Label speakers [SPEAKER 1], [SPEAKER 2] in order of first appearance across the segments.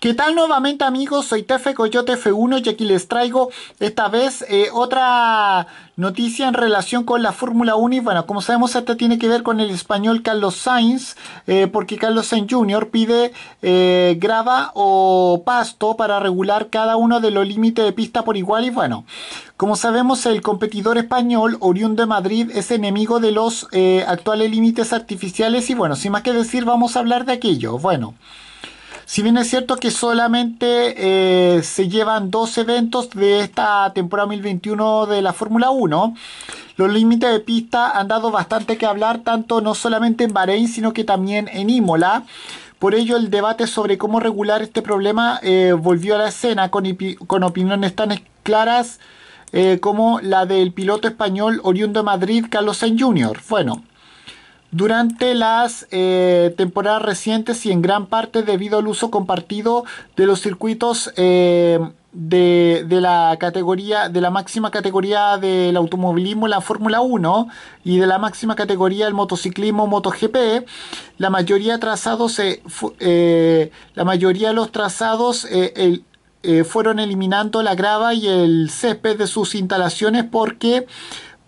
[SPEAKER 1] ¿Qué tal nuevamente amigos? Soy Tefe Coyote F1 y aquí les traigo esta vez eh, otra noticia en relación con la Fórmula 1 y bueno, como sabemos esta tiene que ver con el español Carlos Sainz eh, porque Carlos Sainz Jr. pide eh, grava o pasto para regular cada uno de los límites de pista por igual y bueno, como sabemos el competidor español oriundo de Madrid es enemigo de los actuales límites artificiales y bueno, sin más que decir vamos a hablar de aquello. Bueno. Si bien es cierto que solamente eh, se llevan dos eventos de esta temporada 2021 de la Fórmula 1, los límites de pista han dado bastante que hablar, tanto no solamente en Bahrein, sino que también en Imola. Por ello, el debate sobre cómo regular este problema eh, volvió a la escena con, opiniones tan claras eh, como la del piloto español oriundo de Madrid, Carlos Sainz Jr. Bueno, durante las eh, temporadas recientes y en gran parte debido al uso compartido de los circuitos eh, de, la categoría, de la máxima categoría del automovilismo, la Fórmula 1, y de la máxima categoría del motociclismo, MotoGP, la mayoría de trazados, eh, la mayoría de los trazados fueron eliminando la grava y el césped de sus instalaciones porque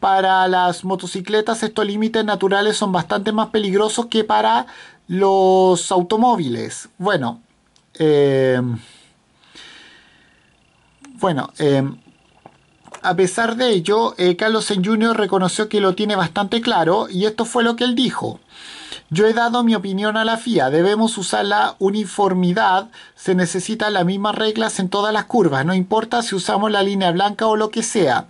[SPEAKER 1] para las motocicletas estos límites naturales son bastante más peligrosos que para los automóviles. Bueno, em, bueno, em, a pesar de ello, eh, Carlos en reconoció que lo tiene bastante claro y esto fue lo que él dijo. Yo he dado mi opinión a la FIA, debemos usar la uniformidad, se necesitan las mismas reglas en todas las curvas, no importa si usamos la línea blanca o lo que sea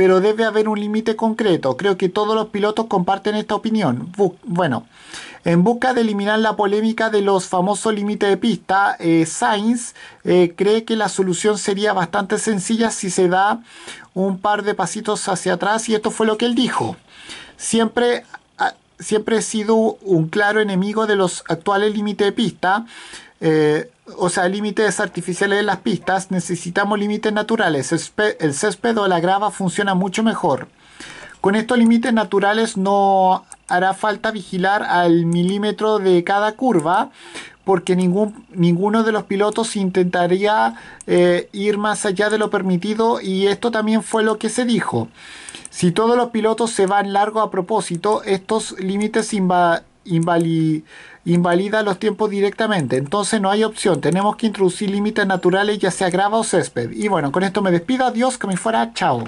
[SPEAKER 1] pero debe haber un límite concreto. Creo que todos los pilotos comparten esta opinión. bueno, en busca de eliminar la polémica de los famosos límites de pista, eh, Sainz eh, cree que la solución sería bastante sencilla si se da un par de pasitos hacia atrás y esto fue lo que él dijo. Siempre, siempre he sido un claro enemigo de los actuales límites de pista. Eh, o sea, límites artificiales en las pistas, necesitamos límites naturales. El césped o la grava funciona mucho mejor. Con estos límites naturales no hará falta vigilar al milímetro de cada curva porque ningún, ninguno de los pilotos intentaría eh, ir más allá de lo permitido y esto también fue lo que se dijo. Si todos los pilotos se van largo a propósito, estos límites invadirán invalida los tiempos directamente. Entonces no hay opción. Tenemos que introducir límites naturales, ya sea grava o césped. Y bueno, con esto me despido. Adiós, que me fuera. Chao.